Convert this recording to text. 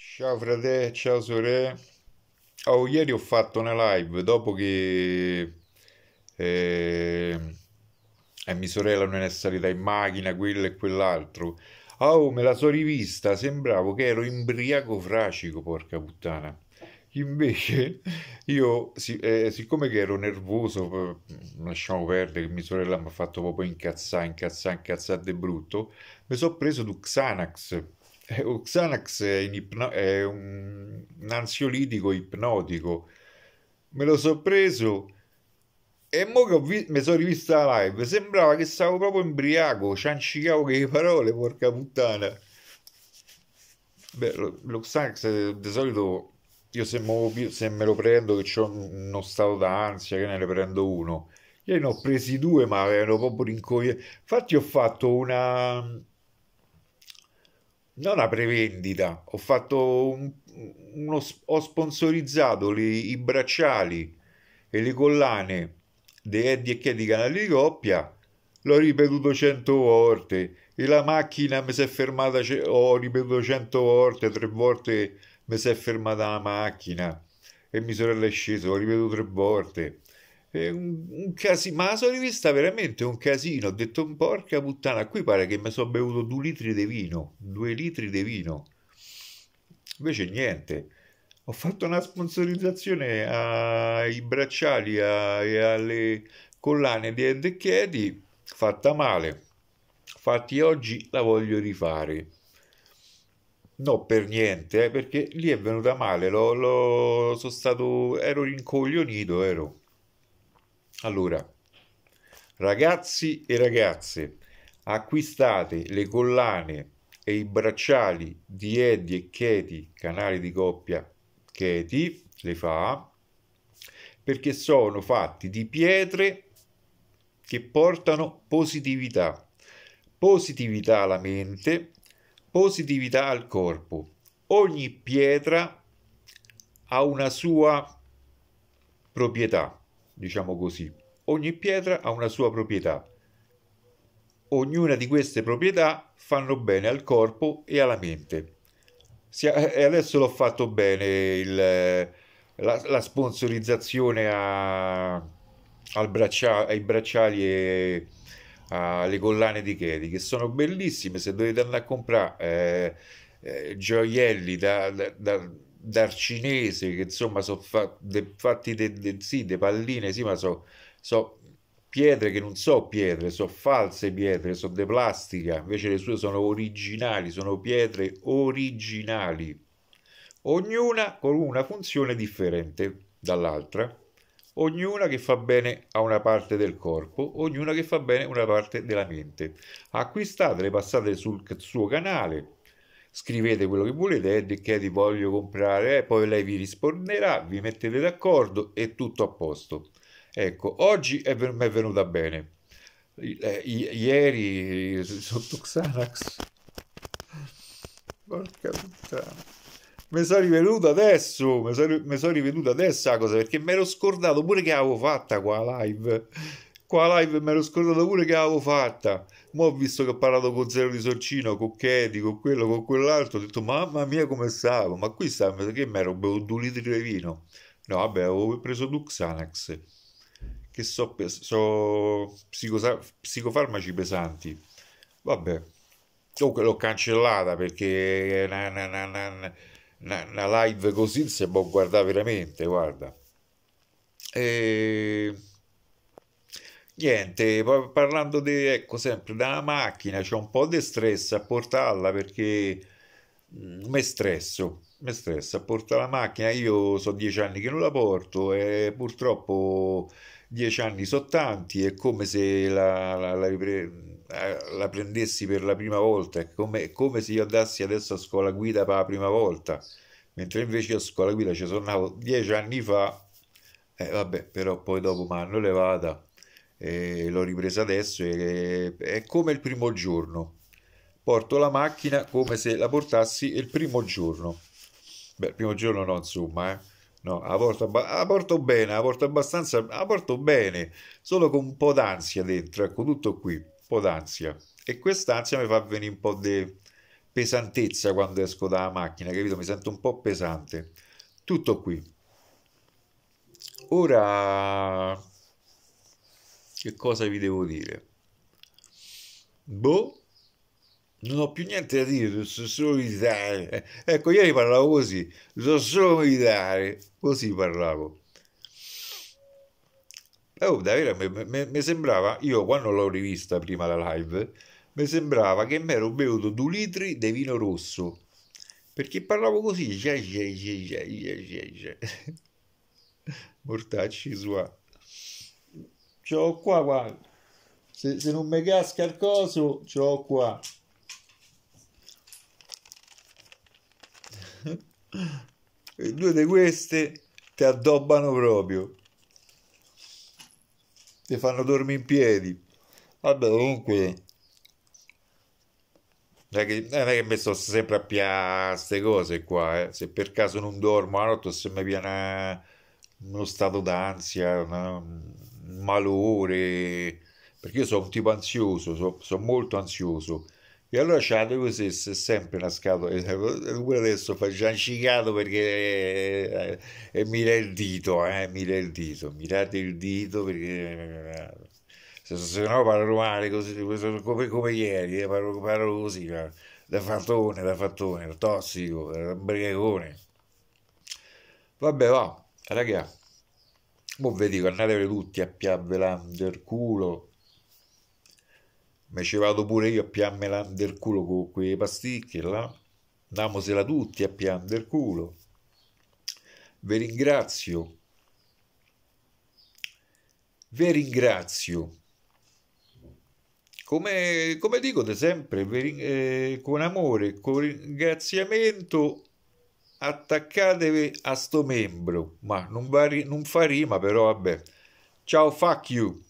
Ciao frate, ciao sorelle. Oh, ieri ho fatto una live dopo che eh, eh, mia sorella non è salita in macchina, quello e quell'altro. Oh, me la sono rivista, sembravo che ero imbriaco fracico, porca puttana. Invece io, si, eh, siccome che ero nervoso, eh, lasciamo perdere che mia sorella mi ha fatto proprio incazzare, incazzare, incazzare di brutto, mi sono preso du Xanax lo eh, Xanax è, ipno- è un, un ansiolitico ipnotico. Me lo so preso e mo che vi- mi sono rivista la live. Sembrava che stavo proprio imbriaco, ciancicavo che parole, porca puttana. Beh, lo, lo Xanax eh, di solito io se, mo, se, me lo prendo che ho uno stato d'ansia, che ne, ne prendo uno. Ieri ne ho presi due, ma erano proprio rincoglioniti. Infatti ho fatto una non la prevendita, ho fatto un, uno, ho sponsorizzato li, i bracciali e le collane di Eddie e Che di Canale di Coppia, l'ho ripetuto cento volte e la macchina mi si è fermata, ho ripetuto cento volte, tre volte mi si è fermata la macchina e mia sorella è scesa, ho ripetuto tre volte un, un casino, ma la sua rivista veramente è un casino. Ho detto, porca puttana, qui pare che mi sono bevuto due litri di vino, due litri di vino. Invece niente. Ho fatto una sponsorizzazione ai bracciali e alle collane di Ed Chiedi, fatta male. Infatti oggi la voglio rifare. No, per niente, eh, perché lì è venuta male, lo, lo, sono stato, ero rincoglionito, ero. Allora, ragazzi e ragazze, acquistate le collane e i bracciali di Eddie e Katie, canale di coppia Katie, le fa, perché sono fatti di pietre che portano positività. Positività alla mente, positività al corpo. Ogni pietra ha una sua proprietà diciamo così. Ogni pietra ha una sua proprietà. Ognuna di queste proprietà fanno bene al corpo e alla mente. Eh, e adesso l'ho fatto bene il, eh, la, la, sponsorizzazione a, braccia, ai bracciali e alle collane di Chedi che sono bellissime se dovete andare a comprare eh, eh, gioielli da, da, da dal cinese che insomma sono fa, de, fatti de, de, sì, de palline, sì, ma sono so pietre che non sono pietre, sono false pietre, sono de plastica, invece le sue sono originali, sono pietre originali, ognuna con una funzione differente dall'altra, ognuna che fa bene a una parte del corpo, ognuna che fa bene a una parte della mente. Acquistatele, passate sul suo canale scrivete quello che volete, eh, che ti voglio comprare, eh, poi lei vi risponderà, vi mettete d'accordo e tutto a posto. Ecco, oggi è mi è venuta bene. I, eh, i, ieri sotto Xanax. Porca puttana. Mi sono rivenuto adesso, mi sono, mi sono rivenuto adesso la cosa perché mi ero scordato pure che avevo fatta qua live. Qua live mi ero scordato pure che avevo fatta. Ma ho visto che ho parlato con Zero di Sorcino, con Chedi, con quello, con quell'altro. Ho detto, mamma mia come stavo. Ma qui stavo, che mi ero bevuto due litri di vino. No, vabbè, avevo preso Duxanax, Che so, so psicofarmaci pesanti. Vabbè. Comunque l'ho cancellata perché na, na, na, na, na, na live così se può guardare veramente, guarda. E Niente, parlando di, ecco, sempre della macchina, c'è un po' di stress a portarla perché mi mm, stresso, mi stresso a portare la macchina. Io so dieci anni che non la porto e purtroppo dieci anni sono tanti, è come se la, la, la, eh, la prendessi per la prima volta, è come, è come se io andassi adesso a scuola guida per la prima volta, mentre invece a scuola guida ci sono andato dieci anni fa, e eh, vabbè, però poi dopo mi hanno levata e l'ho ripresa adesso e è come il primo giorno porto la macchina come se la portassi il primo giorno beh il primo giorno no insomma eh. no, la porto, la porto bene la porto abbastanza la porto bene solo con un po' d'ansia dentro ecco tutto qui un po' d'ansia e quest'ansia mi fa venire un po' di pesantezza quando esco dalla macchina capito mi sento un po' pesante tutto qui ora che cosa vi devo dire? Boh, non ho più niente da dire, sono solo militare. Ecco, ieri parlavo così, sono solo militare, così parlavo. Oh, davvero, mi sembrava, io quando l'ho rivista prima la live, mi sembrava che mi ero bevuto due litri di vino rosso, perché parlavo così, cioè, cioè, cioè, mortacci sua ho l'ho qua guarda se, se, non mi casca il coso ce l'ho qua e due di queste ti addobbano proprio ti fanno dormire in piedi vabbè comunque non è che, non è che mi sto sempre a piare queste cose qua eh. se per caso non dormo la notte se mi viene uno stato d'ansia una malore, perché io sono un tipo ansioso, sono so molto ansioso. E allora c'è la così, è sempre una scatola, eh, eh, pure adesso fa giancicato perché eh, eh mira il dito, eh, mira il dito, mirate il dito perché se, se no parlo male così, come, come ieri, parlo, parlo, così, da fattone, da fattone, tossico, da bregone. Vabbè va, ragazzi. Mo vedi che andate tutti a piavvela del culo. Mi ci vado pure io a piammela del culo con quei pasticche là. Andiamosela tutti a pian del culo. Vi ringrazio. Vi ringrazio. Come, come dico sempre, vi, eh, con amore, con ringraziamento attaccatevi a sto membro, ma non, va, non fa rima però vabbè. Ciao, fuck you.